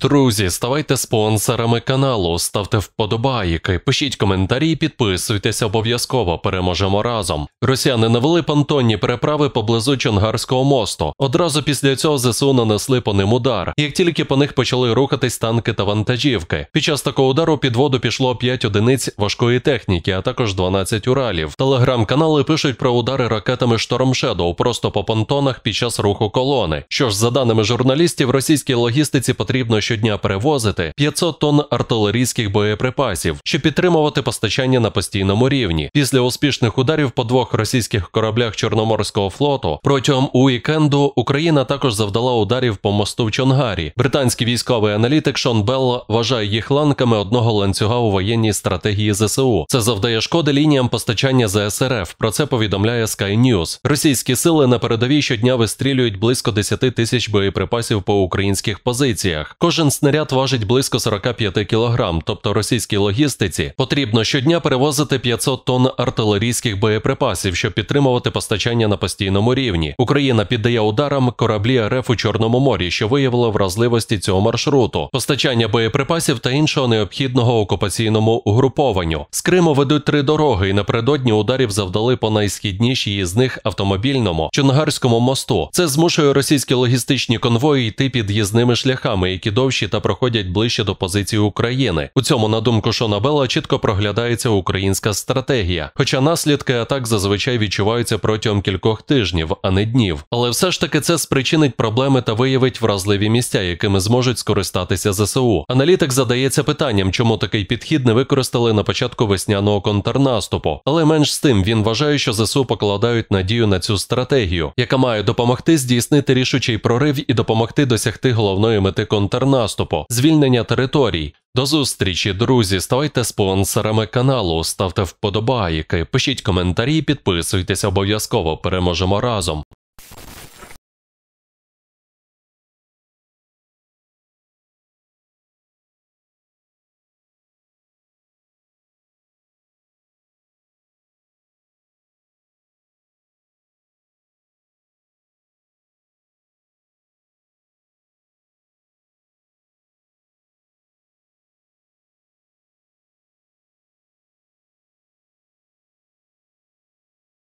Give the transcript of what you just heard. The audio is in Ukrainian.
Друзі, ставайте спонсорами каналу, ставте вподобайки, пишіть коментарі, підписуйтесь обов'язково. Переможемо разом. Росіяни навели пантонні переправи поблизу Чонгарського мосту. Одразу після цього ЗСУ нанесли по ним удар. Як тільки по них почали рухатись танки та вантажівки. Під час такого удару під воду пішло 5 одиниць важкої техніки, а також 12 уралів. Телеграм-канали пишуть про удари ракетами Шторм Шедоу просто по понтонах під час руху колони. Що ж, за даними журналістів, російській логістиці потрібно щодня перевозити 500 тонн артилерійських боєприпасів, щоб підтримувати постачання на постійному рівні. Після успішних ударів по двох російських кораблях Чорноморського флоту протягом уікенду Україна також завдала ударів по мосту в Чонгарі. Британський військовий аналітик Шон Белл вважає їх ланками одного ланцюга у воєнній стратегії ЗСУ. Це завдає шкоди лініям постачання ЗСРФ. Про це повідомляє Sky News. Російські сили на передовій щодня вистрілюють близько 10 тисяч боєприпасів по українських позиціях. Кожен Кожен снаряд важить близько 45 кілограм, тобто російській логістиці потрібно щодня перевозити 500 тонн артилерійських боєприпасів, щоб підтримувати постачання на постійному рівні. Україна піддає ударам кораблі РФ у Чорному морі, що виявило вразливості цього маршруту, постачання боєприпасів та іншого необхідного окупаційному угрупованню. З Криму ведуть три дороги, і напередодні ударів завдали по найсхіднішій з них автомобільному Чонгарському мосту. Це змушує російські логістичні конвої йти під'їзними шляхами, які довгі довші та проходять ближче до позиції України. У цьому, на думку Шона Белла, чітко проглядається українська стратегія, хоча наслідки атак зазвичай відчуваються протягом кількох тижнів, а не днів. Але все ж таки це спричинить проблеми та виявить вразливі місця, якими зможуть скористатися ЗСУ. Аналітик задається питанням, чому такий підхід не використали на початку весняного контрнаступу. Але менш з тим він вважає, що ЗСУ покладають надію на цю стратегію, яка має допомогти здійснити рішучий прорив і допомогти досягти головної мети контрнаступу контрнаступу, звільнення територій. До зустрічі, друзі. Ставайте спонсорами каналу, ставте вподобайки, пишіть коментарі, підписуйтесь обов'язково. Переможемо разом.